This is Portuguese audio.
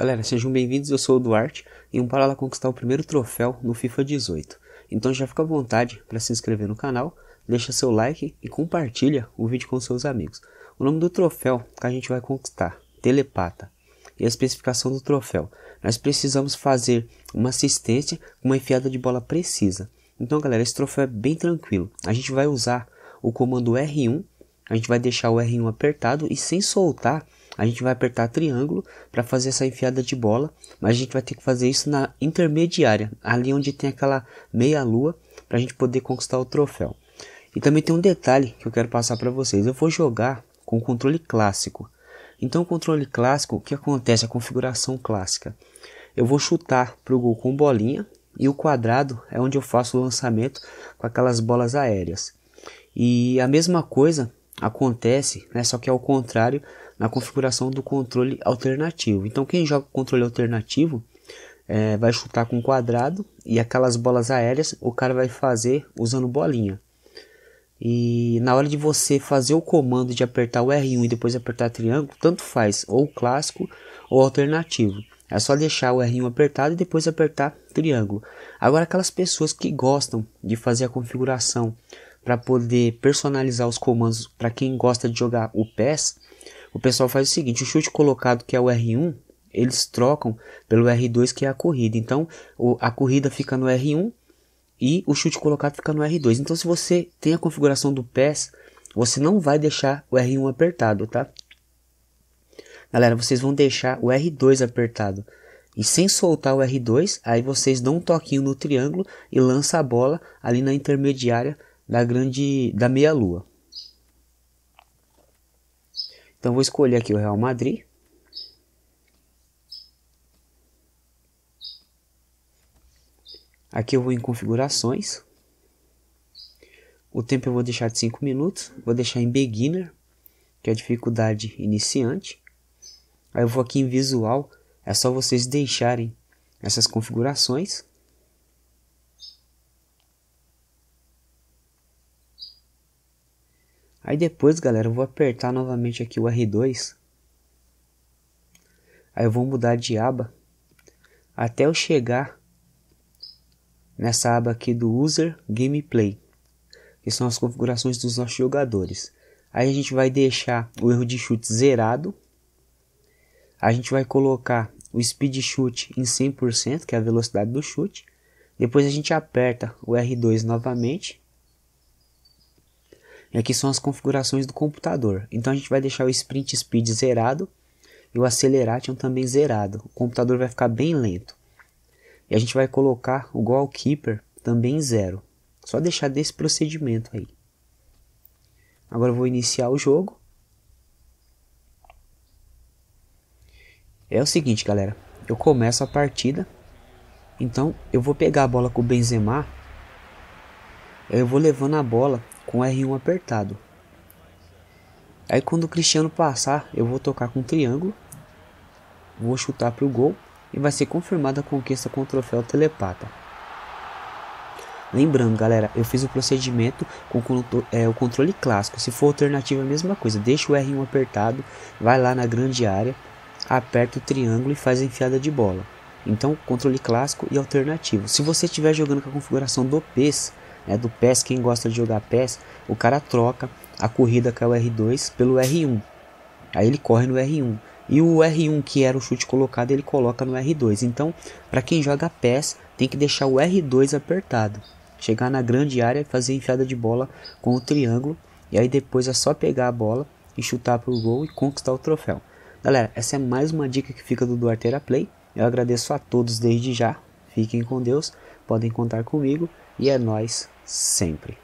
Galera, sejam bem-vindos, eu sou o Duarte e vamos para lá conquistar o primeiro troféu no FIFA 18. Então já fica à vontade para se inscrever no canal, deixa seu like e compartilha o vídeo com seus amigos. O nome do troféu que a gente vai conquistar, Telepata, e a especificação do troféu. Nós precisamos fazer uma assistência com uma enfiada de bola precisa. Então galera, esse troféu é bem tranquilo. A gente vai usar o comando R1, a gente vai deixar o R1 apertado e sem soltar a gente vai apertar triângulo para fazer essa enfiada de bola, mas a gente vai ter que fazer isso na intermediária, ali onde tem aquela meia lua, para a gente poder conquistar o troféu. E também tem um detalhe que eu quero passar para vocês, eu vou jogar com o controle clássico. Então o controle clássico, o que acontece? A configuração clássica. Eu vou chutar para o gol com bolinha, e o quadrado é onde eu faço o lançamento com aquelas bolas aéreas. E a mesma coisa acontece, né, só que ao é contrário na configuração do controle alternativo. Então, quem joga controle alternativo é, vai chutar com quadrado e aquelas bolas aéreas o cara vai fazer usando bolinha. E na hora de você fazer o comando de apertar o R1 e depois apertar triângulo, tanto faz ou clássico ou alternativo. É só deixar o R1 apertado e depois apertar triângulo. Agora, aquelas pessoas que gostam de fazer a configuração para poder personalizar os comandos para quem gosta de jogar o PES, o pessoal faz o seguinte: o chute colocado, que é o R1, eles trocam pelo R2, que é a corrida. Então, o, a corrida fica no R1 e o chute colocado fica no R2. Então, se você tem a configuração do PES, você não vai deixar o R1 apertado, tá? Galera, vocês vão deixar o R2 apertado. E sem soltar o R2, aí vocês dão um toquinho no triângulo e lança a bola ali na intermediária da grande da meia lua. Então vou escolher aqui o Real Madrid. Aqui eu vou em configurações. O tempo eu vou deixar de 5 minutos. Vou deixar em beginner, que é a dificuldade iniciante. Aí eu vou aqui em visual. É só vocês deixarem essas configurações. Aí depois, galera, eu vou apertar novamente aqui o R2. Aí eu vou mudar de aba até eu chegar nessa aba aqui do User Gameplay, que são as configurações dos nossos jogadores. Aí a gente vai deixar o erro de chute zerado. A gente vai colocar o speed chute em 100%, que é a velocidade do chute. Depois a gente aperta o R2 novamente e aqui são as configurações do computador. Então a gente vai deixar o sprint speed zerado e o acceleration também zerado. O computador vai ficar bem lento. E a gente vai colocar o goalkeeper também zero. Só deixar desse procedimento aí. Agora eu vou iniciar o jogo. É o seguinte, galera. Eu começo a partida. Então eu vou pegar a bola com o Benzema. Eu vou levando a bola com o R1 apertado. Aí quando o Cristiano passar, eu vou tocar com o triângulo, vou chutar para o gol e vai ser confirmada a conquista com o troféu telepata. Lembrando, galera, eu fiz o procedimento com o é, controle clássico. Se for alternativa, a mesma coisa. Deixa o R1 apertado, vai lá na grande área, aperta o triângulo e faz a enfiada de bola. Então, controle clássico e alternativo. Se você estiver jogando com a configuração do PES, é do PES, quem gosta de jogar PES, o cara troca a corrida que é o R2 pelo R1. Aí ele corre no R1. E o R1 que era o chute colocado, ele coloca no R2. Então, para quem joga PES, tem que deixar o R2 apertado. Chegar na grande área e fazer enfiada de bola com o triângulo. E aí depois é só pegar a bola e chutar para o gol e conquistar o troféu. Galera, essa é mais uma dica que fica do Duarteira Play. Eu agradeço a todos desde já Fiquem com Deus, podem contar comigo e é nós sempre.